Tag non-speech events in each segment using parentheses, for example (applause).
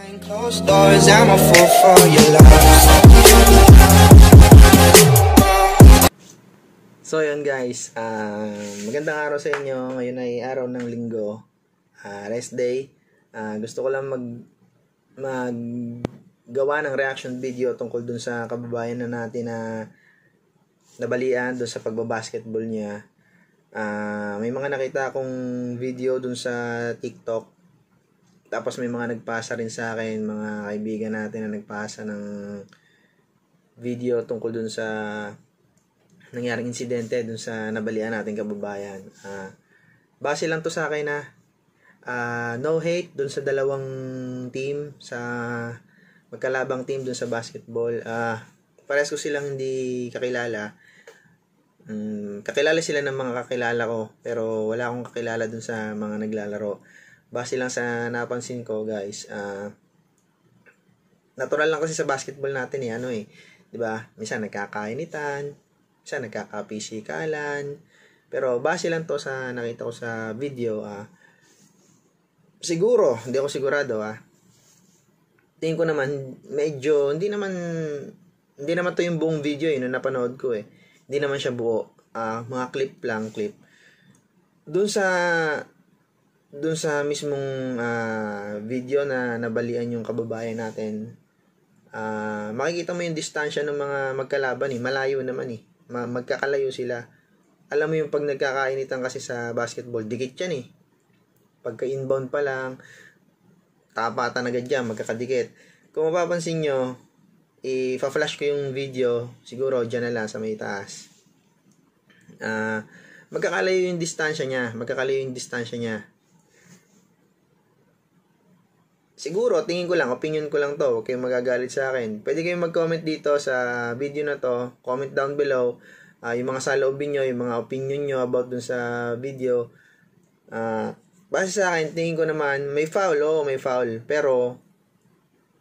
Behind closed doors, I'm a for your love. So yun guys, uh, magandang araw sa inyo. Ngayon ay araw ng linggo, uh, rest day. Uh, gusto ko lang mag mag gawa ng reaction video tungkol dun sa kababayan na natin na nabalian dun sa pagbabasketball niya. Uh, may mga nakita akong video dun sa TikTok tapos may mga nagpasa rin sa akin, mga kaibigan natin na nagpasa ng video tungkol dun sa nangyaring insidente dun sa nabalian nating kababayan. Uh, base lang to sa akin na uh, ah, no hate dun sa dalawang team sa magkalabang team dun sa basketball. Uh, ah, pares ko silang hindi kakilala. Um, kakilala sila ng mga kakilala ko pero wala akong kakilala dun sa mga naglalaro base lang sa napansin ko guys uh, natural lang kasi sa basketball natin eh ano eh 'di ba minsan nagkakainitan minsan nagkakapikalan pero base lang to sa nakita ko sa video ah uh, siguro hindi ako sigurado ah tingin ko naman medyo hindi naman hindi naman to yung buong video eh na napanood ko eh hindi naman siya buo ah uh, mga clip lang clip doon sa doon sa mismong uh, video na nabalian yung kababayan natin, uh, makikita mo yung distansya ng mga magkalaban eh. Malayo naman eh. Ma- magkakalayo sila. Alam mo yung pag nagkakainitan kasi sa basketball, dikit yan eh. Pagka-inbound pa lang, tapatan agad yan, magkakadikit. Kung mapapansin nyo, i-flash ko yung video, siguro dyan na lang sa may taas. Uh, magkakalayo yung distansya niya, magkakalayo yung distansya niya siguro, tingin ko lang, opinion ko lang to, huwag kayong magagalit sa akin. Pwede kayong mag-comment dito sa video na to, comment down below, uh, yung mga saloobin nyo, yung mga opinion nyo about dun sa video. Uh, base sa akin, tingin ko naman, may foul, oo, oh, may foul. Pero,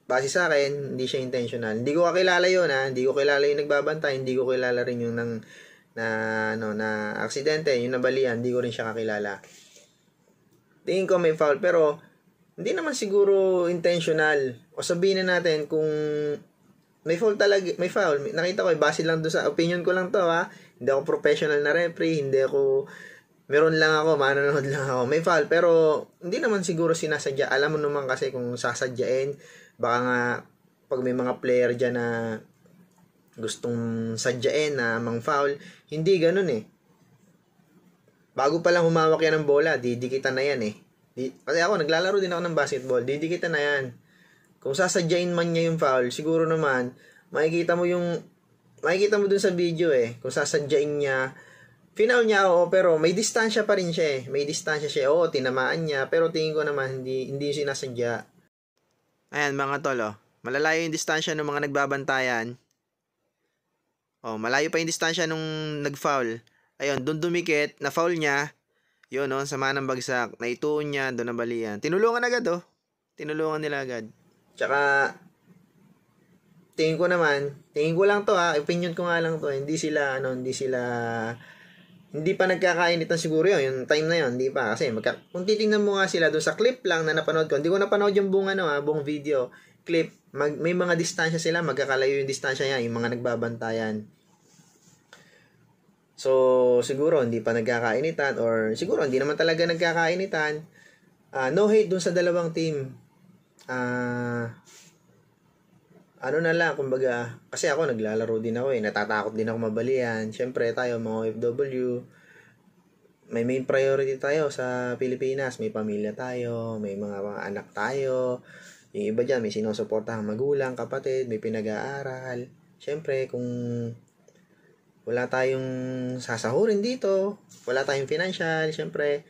base sa akin, hindi siya intentional. Hindi ko kakilala yun, ha? Ah. Hindi ko kilala yung nagbabantay, hindi ko kilala rin yung nang, na, ano, na aksidente, yung nabalian, hindi ko rin siya kakilala. Tingin ko may foul, pero, hindi naman siguro intentional. O sabihin na natin kung may foul talaga, may foul. Nakita ko, eh, base lang doon sa opinion ko lang to ha. Hindi ako professional na referee, hindi ako, meron lang ako, manonood lang ako. May foul, pero hindi naman siguro sinasadya. Alam mo naman kasi kung sasadyain, baka nga, pag may mga player dyan na gustong sadyain na mang foul, hindi ganun eh. Bago pa lang humawak yan ng bola, didikitan na yan eh. Di, pati ako, naglalaro din ako ng basketball. Didikita na yan. Kung sasadyain man niya yung foul, siguro naman, makikita mo yung, makikita mo dun sa video eh, kung sasadyain niya, Final niya, oo, pero may distansya pa rin siya eh. May distansya siya. Oo, tinamaan niya. Pero tingin ko naman, hindi, hindi sinasadya. Ayan, mga tolo. Oh. Malalayo yung distansya ng mga nagbabantayan. Oh, malayo pa yung distansya nung nag-foul. Ayun, doon dumikit, na-foul niya. Yun, no? Sama ng bagsak. Naituon niya, doon nabalian. Tinulungan agad, oh. Tinulungan nila agad. Tsaka, tingin ko naman, tingin ko lang to, ha. Opinion ko nga lang to. Hindi sila, ano, hindi sila, hindi pa nagkakainitan siguro yun, yung time na yun, hindi pa. Kasi magka, kung titingnan mo nga sila doon sa clip lang na napanood ko, hindi ko napanood yung buong, ano, ha, buong video, clip, mag, may mga distansya sila, magkakalayo yung distansya niya, yung mga nagbabantayan. So, siguro hindi pa nagkakainitan or siguro hindi naman talaga nagkakainitan. Uh, no hate dun sa dalawang team. Uh, ano na lang, kumbaga, kasi ako naglalaro din ako eh, natatakot din ako mabalian. Siyempre tayo mga OFW, may main priority tayo sa Pilipinas, may pamilya tayo, may mga, anak tayo, yung iba dyan may sinusuportahang magulang, kapatid, may pinag-aaral. Siyempre, kung wala tayong sasahurin dito, wala tayong financial, syempre,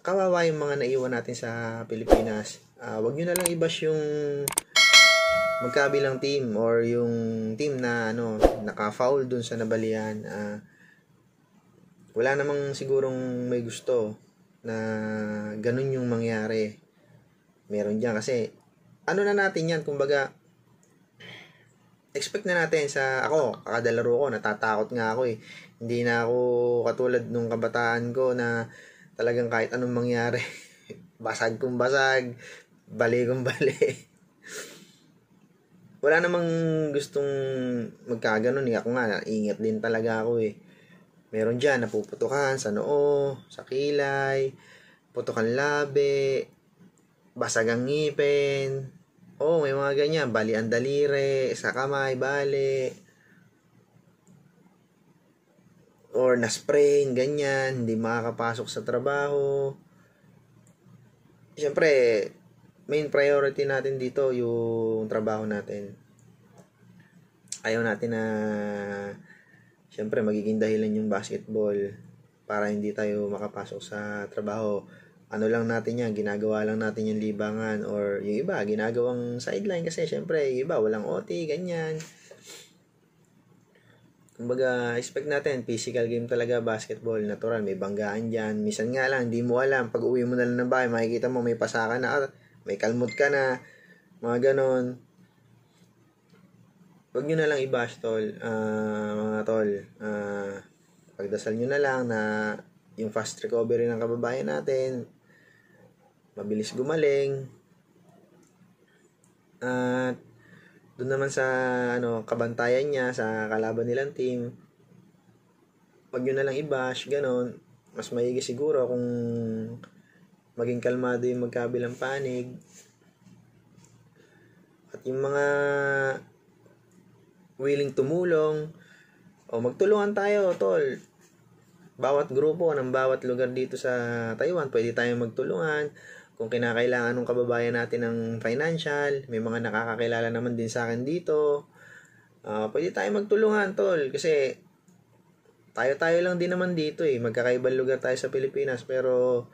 kawawa yung mga naiwan natin sa Pilipinas. Uh, wag nyo na lang ibas yung magkabilang team or yung team na ano naka-foul dun sa nabalian uh, wala namang sigurong may gusto na ganun yung mangyari meron diyan kasi ano na natin yan kumbaga expect na natin sa ako, kakadalaro ko, natatakot nga ako eh. Hindi na ako katulad nung kabataan ko na talagang kahit anong mangyari, (laughs) basag kung basag, bali kung bali. (laughs) Wala namang gustong magkaganon eh. Ako nga, ingat din talaga ako eh. Meron dyan, napuputukan sa noo, sa kilay, putukan labi, basag ang ngipin, Oo, oh, may mga ganyan. Bali ang dalire, sa kamay, bali. Or na-sprain, ganyan. Hindi makakapasok sa trabaho. Siyempre, main priority natin dito yung trabaho natin. Ayaw natin na siyempre magiging dahilan yung basketball para hindi tayo makapasok sa trabaho ano lang natin yan, ginagawa lang natin yung libangan or yung iba, ginagawang sideline kasi syempre, yung iba, walang OT, ganyan. Kumbaga, expect natin, physical game talaga, basketball, natural, may banggaan dyan. Misan nga lang, hindi mo alam, pag uwi mo na lang ng bahay, makikita mo may pasaka na, ah, may kalmot ka na, mga ganon. Huwag nyo na lang i-bash, tol, uh, mga tol. Uh, pagdasal nyo na lang na yung fast recovery ng kababayan natin, mabilis gumaling. At doon naman sa ano, kabantayan niya sa kalaban nilang team, wag yun na lang i-bash, ganun. Mas maigi siguro kung maging kalmado yung magkabilang panig. At yung mga willing tumulong, o magtulungan tayo, tol. Bawat grupo ng bawat lugar dito sa Taiwan, pwede tayong magtulungan kung kinakailangan ng kababayan natin ng financial, may mga nakakakilala naman din sa akin dito. Uh, pwede tayo magtulungan, tol. Kasi tayo-tayo lang din naman dito eh. Magkakaibang lugar tayo sa Pilipinas. Pero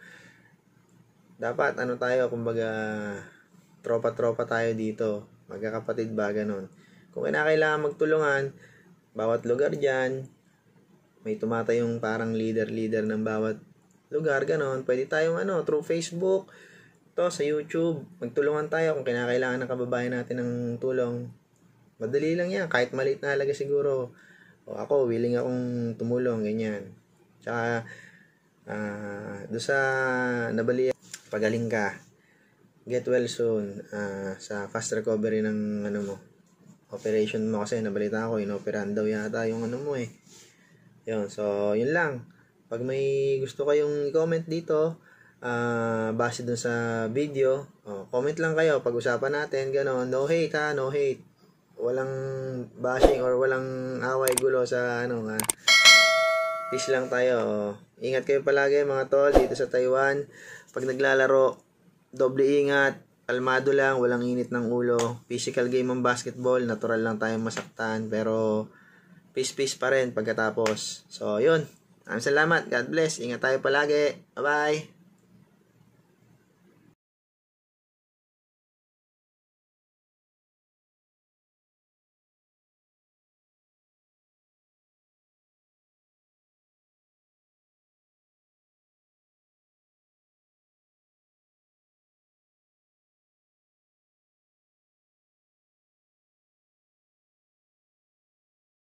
dapat ano tayo, kumbaga tropa-tropa tayo dito. Magkakapatid ba, ganun. Kung kinakailangan magtulungan, bawat lugar dyan, may tumatayong parang leader-leader ng bawat lugar, ganon. Pwede tayong ano, through Facebook, to sa YouTube. Magtulungan tayo kung kinakailangan ng kababayan natin ng tulong. Madali lang yan, kahit maliit na halaga siguro. O ako, willing akong tumulong, ganyan. Tsaka, uh, ah, do sa nabaliya, pagaling ka. Get well soon uh, sa fast recovery ng ano mo, operation mo kasi nabalita ko inoperahan daw yata yung ano mo eh. Yun, so yun lang. Pag may gusto kayong i-comment dito, uh, base dun sa video. Oh, comment lang kayo, pag-usapan natin, gano'n. No hate ha, no hate. Walang bashing or walang away gulo sa ano nga. Peace lang tayo. Oh. Ingat kayo palagi mga tol dito sa Taiwan. Pag naglalaro, doble ingat. Kalmado lang, walang init ng ulo. Physical game ang basketball, natural lang tayong masaktan. Pero, peace-peace pa rin pagkatapos. So, yun. Maraming salamat. God bless. Ingat tayo palagi. Bye-bye.